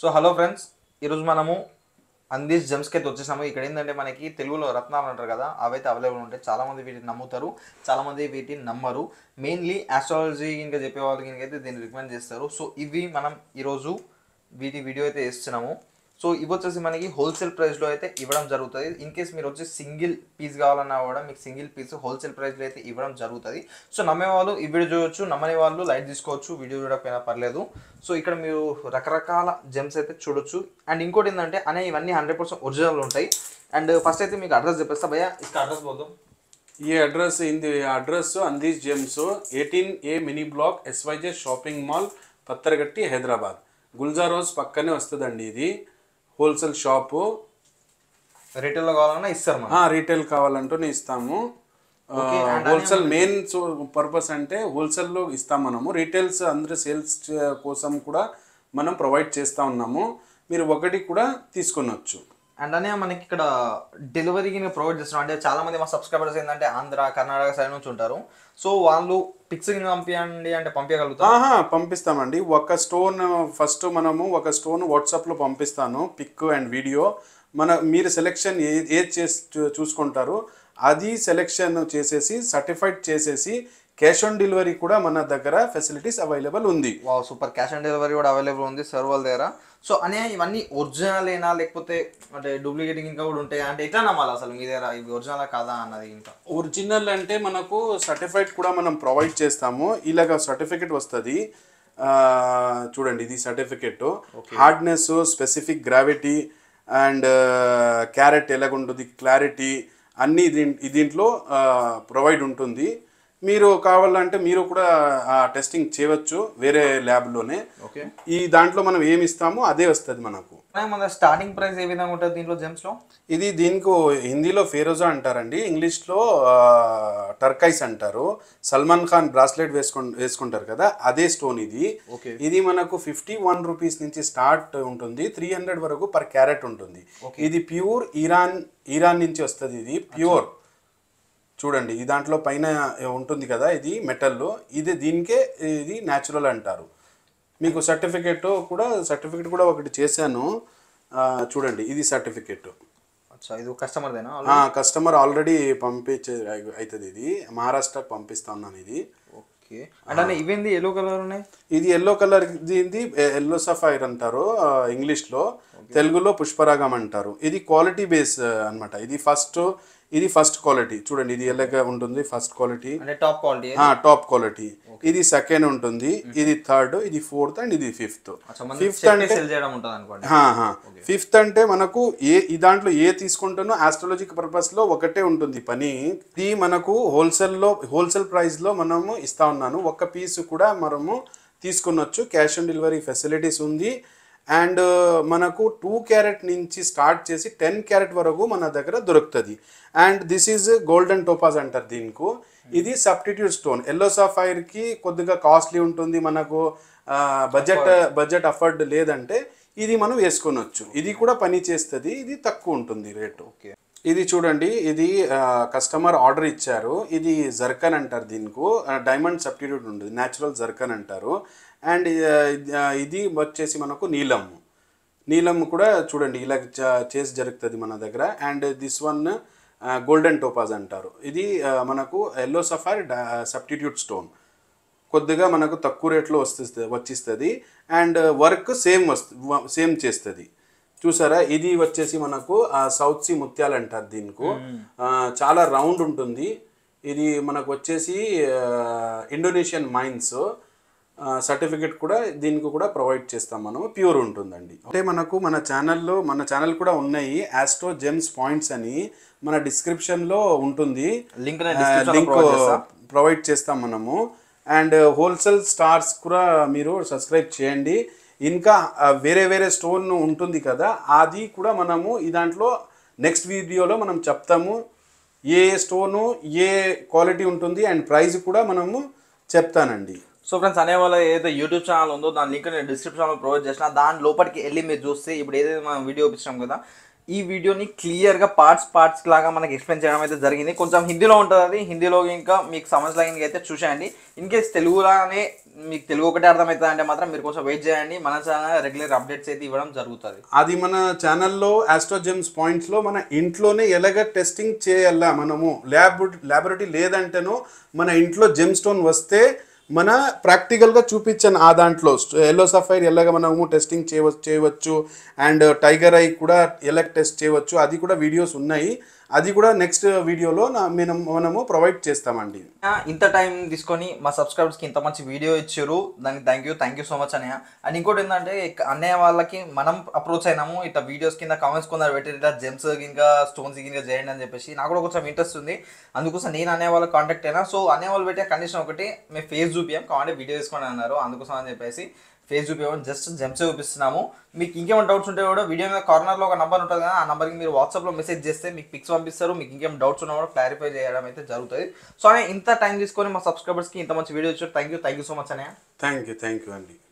So hello friends ఈరోజు మనము అందీస్ జమ్స్కి అయితే వచ్చేసాము ఇక్కడ ఏంటంటే మనకి తెలుగులో రత్నాలు అంటారు కదా అవైతే అవైలబుల్ ఉంటాయి చాలామంది వీటిని నమ్ముతారు చాలామంది వీటిని నమ్మరు మెయిన్లీ ఆస్ట్రాలజీ ఇంకా చెప్పే వాళ్ళకి అయితే దీన్ని రికమెండ్ చేస్తారు సో ఇవి మనం ఈరోజు వీటి వీడియో అయితే వేస్తున్నాము సో ఇవి వచ్చేసి మనకి హోల్సేల్ ప్రైస్లో అయితే ఇవ్వడం జరుగుతుంది ఇన్ కేస్ మీరు వచ్చి సింగిల్ పీస్ కావాలన్నా కూడా మీకు సింగిల్ పీస్ హోల్సేల్ ప్రైస్లో అయితే ఇవ్వడం జరుగుతుంది సో నమ్మే వాళ్ళు ఈ వీడియో చూడొచ్చు నమ్మని వాళ్ళు లైట్ తీసుకోవచ్చు వీడియో చూడకపోయినా పర్లేదు సో ఇక్కడ మీరు రకరకాల జెమ్స్ అయితే చూడొచ్చు అండ్ ఇంకోటి ఏంటంటే అనే ఇవన్నీ హండ్రెడ్ పర్సెంట్ ఒరిజినల్ ఉంటాయి అండ్ ఫస్ట్ అయితే మీకు అడ్రస్ చెప్పేస్తా భయ్య ఇక అడ్రస్ పోదాం ఈ అడ్రస్ ఇంది అడ్రస్ అందీస్ gems eighteen A mini block SYJ shopping mall Pathargatti Hyderabad Gulzar Houz పక్కనే వస్తుందండి ఇది హోల్సేల్ షాపు రీటైల్ కావాలన్నా ఇస్తారు మా రీటైల్ కావాలంటూనే ఇస్తాము హోల్సేల్ మెయిన్ పర్పస్ అంటే హోల్సేల్లో ఇస్తాం మనము రీటైల్స్ అందరూ సేల్స్ కోసం కూడా మనం ప్రొవైడ్ చేస్తూ ఉన్నాము మీరు ఒకటి కూడా తీసుకొనవచ్చు అండ్ అనే మనకి ఇక్కడ డెలివరీని ప్రొవైడ్ చేస్తున్నాం అంటే చాలా మంది మా సబ్స్క్రైబర్స్ ఏంటంటే ఆంధ్ర కర్ణాటక సైడ్ నుంచి ఉంటారు సో వాళ్ళు పిక్స్ పంపించండి అంటే పంపించగలుగుతారు పంపిస్తామండి ఒక స్టోన్ ఫస్ట్ మనము ఒక స్టోన్ వాట్సాప్లో పంపిస్తాను పిక్ అండ్ వీడియో మన మీరు సెలెక్షన్ ఏ ఏది చేసి చూసుకుంటారు అది సెలెక్షన్ చేసేసి సర్టిఫైడ్ చేసేసి క్యాష్ ఆన్ డెలివరీ కూడా మన దగ్గర ఫెసిలిటీస్ అవైలబుల్ ఉంది సూపర్ క్యాష్ ఆన్ డెలివరీ కూడా అవైలబుల్ ఉంది సర్వల్ దగ్గర సో అనే ఇవన్నీ ఒరిజినలేనా లేకపోతే అంటే డూప్లికేటింగ్ ఇంకా కూడా ఉంటాయి అంటే ఎట్లా నమ్మాలి అసలు మీ దగ్గర ఇవి ఒరిజినల్ కాదా అన్నది ఇంకా ఒరిజినల్ అంటే మనకు సర్టిఫైట్ కూడా మనం ప్రొవైడ్ చేస్తాము ఇలాగ సర్టిఫికెట్ వస్తుంది చూడండి ఇది certificate hardness specific gravity and carat ఎలాగుంటుంది క్లారిటీ అన్నీ ఇది దీంట్లో ప్రొవైడ్ ఉంటుంది మీరు కావాలంటే మీరు కూడా ఆ టెస్టింగ్ చేయవచ్చు వేరే ల్యాబ్లోనే ఈ దాంట్లో మనం ఏమి ఇస్తామో అదే వస్తుంది మనకు మన స్టార్టింగ్ ప్రైస్ ఏ విధంగా ఉంటుంది దీంట్లో జెమ్స్లో ఇది దీనికి హిందీలో ఫేరోజా అంటారండి ఇంగ్లీష్లో టర్కైస్ అంటారు సల్మాన్ ఖాన్ బ్రాస్లెట్ వేసుకుంటు వేసుకుంటారు కదా అదే స్టోన్ ఇది ఇది మనకు ఫిఫ్టీ వన్ రూపీస్ నుంచి స్టార్ట్ ఉంటుంది త్రీ హండ్రెడ్ వరకు పర్ క్యారెట్ ఉంటుంది ఇది ప్యూర్ ఇరాన్ ఇరాన్ నుంచి వస్తుంది ఇది ప్యూర్ చూడండి ఈ దాంట్లో పైన ఉంటుంది కదా ఇది మెటల్లో ఇది దీనికే ఇది న్యాచురల్ అంటారు మీకు సర్టిఫికేట్ కూడా సర్టిఫికేట్ కూడా ఒకటి చేశాను చూడండి ఇది సర్టిఫికేట్ ఇది కస్టమర్దేనా కస్టమర్ ఆల్రెడీ పంపించే అవుతుంది ఇది మహారాష్ట్ర పంపిస్తా ఉన్నాను ఇది ఓకే అంటే ఇవేంది ఎల్లో కలర్ ఉన్నాయి ఇది ఎల్లో కలర్ దీనిది ఎల్లో సఫైర్ అంటారు ఇంగ్లీష్లో తెలుగులో పుష్పరాగం అంటారు ఇది క్వాలిటీ బేస్ అనమాట ఇది ఫస్ట్ ఇది ఫస్ట్ క్వాలిటీ చూడండి ఇది ఎలాగా ఉంటుంది first quality top quality top quality ఇది సెకండ్ ఉంటుంది mm-hmm. ఇది థర్డ్ ఇది ఫోర్త్ అండ్ ఇది ఫిఫ్త్ ఫిఫ్త్ అంటే ఫిఫ్త్ అంటే మనకు ఏ ఈ దాంట్లో ఏ తీసుకుంటానో ఆస్ట్రాలజిక్ పర్పస్ లో ఒకటే ఉంటుంది పని ఇది మనకు హోల్సేల్ లో హోల్సేల్ ప్రైస్ లో మనము ఇస్తా ఉన్నాను ఒక్క పీస్ కూడా మనము తీసుకున్నచ్చు క్యాష్ ఆన్ డెలివరీ ఫెసిలిటీస్ ఉంది అండ్ మనకు టూ క్యారెట్ నుంచి స్టార్ట్ చేసి టెన్ క్యారెట్ వరకు మన దగ్గర దొరుకుతుంది and this is golden topaz అంటారు దీనికి ఇది సబ్స్టిట్యూట్ స్టోన్ ఎల్లో సఫైర్కి కొద్దిగా కాస్ట్లీ ఉంటుంది మనకు బడ్జెట్ బడ్జెట్ అఫర్డ్ లేదంటే ఇది మనం వేసుకోనొచ్చు ఇది కూడా పని చేస్తుంది ఇది తక్కువ ఉంటుంది రేట్ ఓకే ఇది చూడండి ఇది కస్టమర్ ఆర్డర్ ఇచ్చారు ఇది జర్కన్ అంటారు దీనికి డైమండ్ సబ్స్టిట్యూట్ ఉంటుంది న్యాచురల్ జర్కన్ అంటారు అండ్ ఇది వచ్చేసి మనకు నీలం నీలం కూడా చూడండి ఇలా చేసి జరుగుతుంది మన దగ్గర and this one golden topaz అంటారు ఇది మనకు ఎల్లో సఫార్ సబ్స్టిట్యూట్ స్టోన్ కొద్దిగా మనకు తక్కువ రేట్లో వస్తుంది వచ్చిస్తుంది అండ్ వర్క్ సేమ్ వస్తు సేమ్ చేస్తుంది చూసారా ఇది వచ్చేసి మనకు సౌత్ సీ ముత్యాలు అంటారు దీనికి చాలా రౌండ్ ఉంటుంది ఇది మనకు వచ్చేసి ఇండోనేషియన్ మైన్స్ సర్టిఫికెట్ కూడా దీనికి కూడా ప్రొవైడ్ చేస్తాం మనము ప్యూర్ ఉంటుందండి అంటే మనకు మన ఛానల్లో మన ఛానల్ కూడా ఉన్నాయి ఆస్ట్రో జెమ్స్ పాయింట్స్ అని మన డిస్క్రిప్షన్లో ఉంటుంది లింక్ లింక్ ప్రొవైడ్ చేస్తాం మనము అండ్ హోల్సేల్ స్టార్స్ కూడా మీరు సబ్స్క్రైబ్ చేయండి ఇంకా వేరే వేరే స్టోన్ ఉంటుంది కదా అది కూడా మనము ఈ దాంట్లో నెక్స్ట్ వీడియోలో మనం చెప్తాము ఏ స్టోను ఏ క్వాలిటీ ఉంటుంది అండ్ ప్రైజ్ కూడా మనము చెప్తానండి సో ఫ్రెండ్స్ అనేవాళ్ళు ఏదైతే యూట్యూబ్ ఛానల్ ఉందో దాని లింక్ నేను డిస్క్రిప్షన్లో ప్రొవైడ్ చేసిన దాని లోపలికి వెళ్ళి మీరు చూస్తే ఇప్పుడు ఏదైతే మనం వీడియో ఇచ్చినాం కదా ఈ వీడియోని క్లియర్గా పార్ట్స్ పార్ట్స్ లాగా మనకి ఎక్స్ప్లెయిన్ చేయడం అయితే జరిగింది కొంచెం హిందీలో ఉంటుంది అది హిందీలో ఇంకా మీకు సమస్య లాగా అయితే చూసేయండి ఇన్ కేస్ తెలుగులానే మీకు తెలుగు ఒకటే అర్థమవుతుంది అంటే మాత్రం మీరు కొంచెం వెయిట్ చేయండి మన ఛానల్ రెగ్యులర్ అప్డేట్స్ అయితే ఇవ్వడం జరుగుతుంది అది మన ఛానల్లో ఆస్ట్రోజెమ్స్ పాయింట్స్లో మన ఇంట్లోనే ఎలాగ టెస్టింగ్ చేయాలా మనము ల్యాబ్ ల్యాబొరేటరీ లేదంటేనో మన ఇంట్లో జెమ్ స్టోన్ వస్తే మన ప్రాక్టికల్గా చూపించాను ఆ దాంట్లో ఎల్లో సఫైర్ ఎలాగ మనము టెస్టింగ్ చేయవచ్చు చేయవచ్చు అండ్ టైగర్ ఐ కూడా ఎలా టెస్ట్ చేయవచ్చు అది కూడా వీడియోస్ ఉన్నాయి అది కూడా నెక్స్ట్ వీడియోలో మేము మనము ప్రొవైడ్ చేస్తామండి ఇంత టైం తీసుకొని మా కి ఇంత మంచి వీడియో ఇచ్చారు దానికి thank you thank you so much అన్నయ్య అండ్ ఇంకోటి ఏంటంటే అన్నయ్య వాళ్ళకి మనం అప్రోచ్ అయినాము ఇట్లా వీడియోస్ కింద కామెంట్స్ కొందరు పెట్టి ఇట్లా జెమ్స్ ఇంకా స్టోన్స్ ఇంకా చేయండి అని చెప్పేసి నాకు కూడా కొంచెం ఇంట్రెస్ట్ ఉంది అందుకోసం నేను అనే వాళ్ళకి కాంటాక్ట్ అయినా సో అనే వాళ్ళు పెట్టే కండిషన్ ఒకటి మేము ఫేస్ చూపియాం కాబట్టి వీడియో తీసుకోండి అన్నారు అందుకోసం అని చెప్పేసి ఫేస్ చూపించాము జస్ట్ జెమ్స్ చూపిస్తున్నాము మీకు ఇంకేమైనా డౌట్స్ ఉంటే కూడా వీడియో మీద కార్నర్లో ఒక నెంబర్ ఉంటుంది కదా ఆ నెంబర్కి మీరు వాట్సాప్లో మెసేజ్ చేస్తే మీకు పిక్స్ పంపిస్తారు మీకు ఇంకేం డౌట్స్ ఉన్నా కూడా క్లారిఫై చేయడం అయితే జరుగుతుంది సో అనే ఇంత టైం తీసుకొని మా సబ్స్క్రైబర్స్కి ఇంత మంచి వీడియో వచ్చారు thank you thank you so much అనే థ్యాంక్ యూ థ్యాంక్ యూ అండి